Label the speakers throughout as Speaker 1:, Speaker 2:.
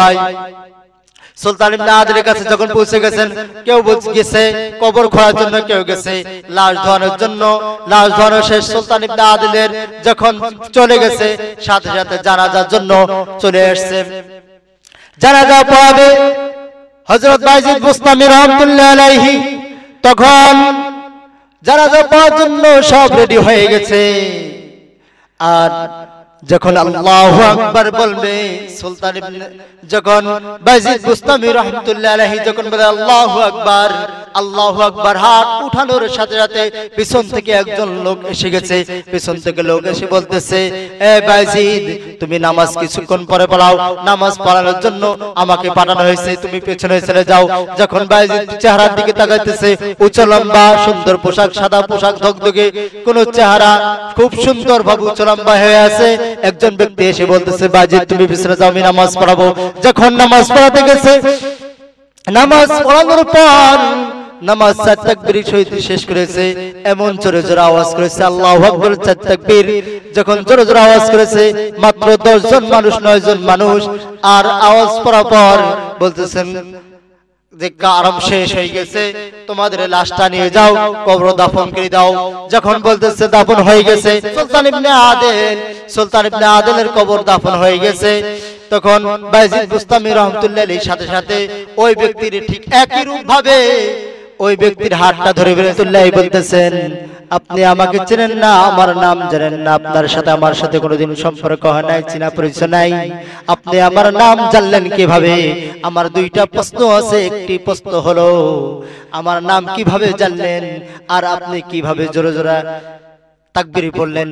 Speaker 1: পাই সুলতান ইবনে কাছে যখন পৌঁছে গেছেন কেউ গেছে কবর খোঁড়ার জন্য কেউ গেছে লাশ ধোয়ানোর জন্য লাশ শেষ সুলতান ইবনে আদিলের যখন চলে গেছে সাথে সাথে জানাজার জন্য চলে এসছে জানাজা পড়াবে বাইজিদ আলাইহি তখন জানাজা পড়ার জন্য সব রেডি হয়ে গেছে আর যখন আল্লাহ আকবর বলবে সুলতান যখন বাইজিদ বুস্তামি রহমতুল্লাহ যখন বলে আল্লাহু আকবার আল্লাহ আকবার হাত উঠানোর সাথে সাথে পিছন থেকে একজন লোক এসে গেছে পিছন থেকে লোক এসে বলতেছে এ বাইজিদ তুমি নামাজ কিছুক্ষণ পরে পড়াও নামাজ পড়ানোর জন্য আমাকে পাঠানো হয়েছে তুমি পেছনে চলে যাও যখন বাইজিদ চেহারার দিকে তাকাইতেছে উঁচু লম্বা সুন্দর পোশাক সাদা পোশাক ধকধকে কোন চেহারা খুব সুন্দর ভাবে উঁচু লম্বা হয়ে আছে একজন ব্যক্তি এসে বলতেছে বাইজিদ তুমি পিছনে যাও আমি নামাজ পড়াবো যখন নামাজ পড়াতে গেছে নামাজ পড়ানোর পর নামাজ চার তাকবীর সহিত শেষ করেছে এমন জোরে জোরে আওয়াজ করেছে আল্লাহু আকবার চার তাকবীর যখন জোরে জোরে আওয়াজ করেছে মাত্র 10 জন মানুষ 9 জন মানুষ আর আওয়াজ পড়া পর বলতেছেন যে আরাম শেষ হয়ে গেছে তোমাদের লাশটা নিয়ে যাও কবর দাফন করে দাও যখন বলতেছে দাফন হয়ে গেছে সুলতান ইবনে আদেল সুলতান ইবনে আদেলের কবর দাফন হয়ে গেছে তখন বাইজিদ বুস্তামি রহমতুল্লাহ সাথে সাথে ওই ব্যক্তির ঠিক একই রূপ ভাবে ওই ব্যক্তির হাতটা ধরে বেরতুল্লাহ বলতেছেন আপনি আমাকে চেনেন না আমার নাম জানেন না আপনার সাথে আমার সাথে কোনোদিন সম্পর্ক হয় নাই চেনা পরিচয় নাই আপনি আমার নাম জানলেন কিভাবে আমার দুইটা প্রশ্ন আছে একটি প্রশ্ন হলো আমার নাম কিভাবে জানলেন আর আপনি কিভাবে জোরে জোরা তাকবির বললেন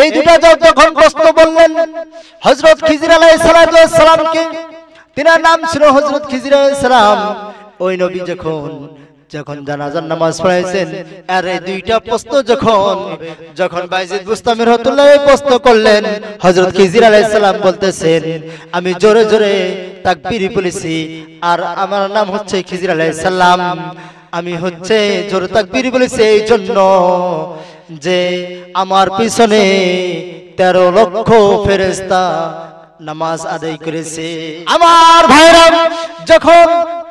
Speaker 1: এই দুটা যখন প্রশ্ন বললেন হজরত খিজির আলাইহিস সালামকে তিনার নাম ছিল হজরত খিজির আলাইহিস সালাম ওই নবী যখন যখন জানাজার নামাজ পড়াইছেন আর এই দুইটা প্রশ্ন যখন যখন বাইজিদ বুস্তামি রহমতুল্লাহ প্রশ্ন করলেন হযরত খিজির আলাইহিস সালাম বলতেছেন আমি জোরে জোরে তাকবীরই বলেছি আর আমার নাম হচ্ছে খিজির আলাইহিস সালাম আমি হচ্ছে জোরে তাকবীর বলেছি এই জন্য যে আমার পিছনে তেরো লক্ষ ফেরেস্তা নামাজ আদায় করেছে আমার ভাইরাম যখন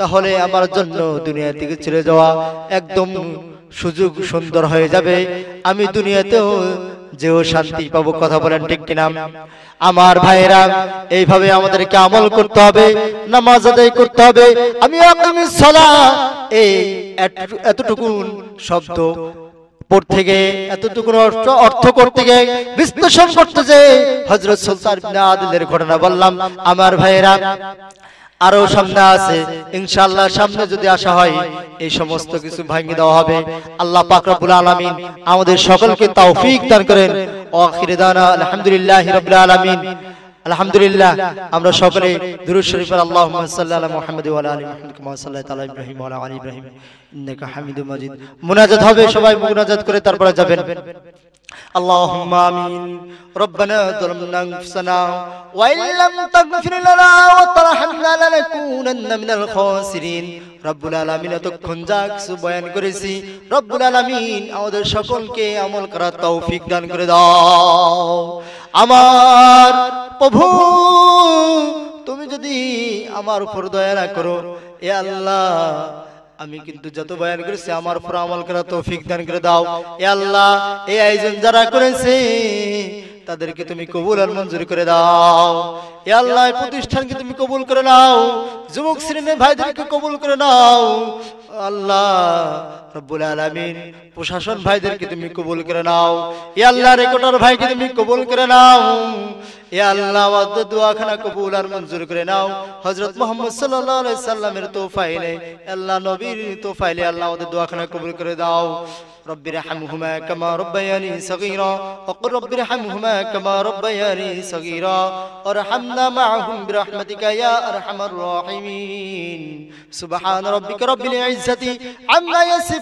Speaker 1: তাহলে আমার জন্য দুনিয়া থেকে ছেড়ে যাওয়া একদম সুযোগ সুন্দর হয়ে যাবে আমি দুনিয়াতেও যেও শান্তি পাবো কথা বলেন ঠিক কিনা আমার ভাইরা এইভাবে আমাদেরকে আমল করতে হবে নামাজ আদায় করতে হবে আমি আমি সলা এই এতটুকু শব্দ আমার ভাইয়েরা আরো সামনে আছে ইনশাআল্লাহ সামনে যদি আসা হয় এই সমস্ত কিছু ভাঙিয়ে দেওয়া হবে আল্লাহ পাক রব্বুল আলামিন আমাদের সকলকে তৌফিক দান করেন আখিরে দানা আলহামদুলিল্লাহি রাব্বিল আলামিন আলহামদুলিল্লাহ আমরা সকলে দুরুদ শরীফ আল্লাহুম্মা সাল্লি আলা মুহাম্মাদি ওয়া আলা আলি মুহাম্মাদ কামা সাল্লাল্লাহু আলা ইব্রাহিম ওয়া আলা আলি ইব্রাহিম ইন্নাকা হামিদুম মাজিদ মুনাজাত হবে সবাই মুনাজাত করে তারপরে যাবেন اللهم آمين ربنا ظلمنا أنفسنا وإن لم تغفر لنا وترحمنا لنكونن من الخاسرين রব্বুল আলমিন এতক্ষণ যা কিছু বয়ান করেছি রব্বুল আলমিন আমাদের সকলকে আমল করার তৌফিক দান করে দাও আমার প্রভু তুমি যদি আমার উপর দয়া না করো এ আল্লাহ আমি কিন্তু যত বয়ান করেছি আমার উপর আমল করা তৌফিক দান করে দাও এ আল্লাহ এই আয়োজন যারা করেছে তাদেরকে তুমি কবুল আর মঞ্জুর করে দাও এ আল্লাহ প্রতিষ্ঠানকে তুমি কবুল করে নাও যুবক শ্রেণীর ভাইদেরকে কবুল করে নাও আল্লাহ রব্বুল আলামিন প্রশাসন ভাইদেরকে তুমি কবুল করে নাও এ আল্লাহ রেকর্ডার ভাইকে তুমি কবুল করে নাও এ আল্লাহ ওয়াদ দোয়াখানা কবুল আর মঞ্জুর করে নাও হযরত মুহাম্মদ সাল্লাল্লাহু আলাইহি সাল্লামের তোফাইলে আল্লাহ নবীর তোফাইলে আল্লাহ ওয়াদ দোয়াখানা কবুল করে দাও رب ارحمهما كما ربياني صغيرا وقل রব্বি রাহমহুমা কামা রাব্বায়ানি صغيرا আরহামনা মাআহুম برحمتك ইয়া আরহামার রাহিমিন সুবহান ربك রাব্বিল العزه আম্মা يصفون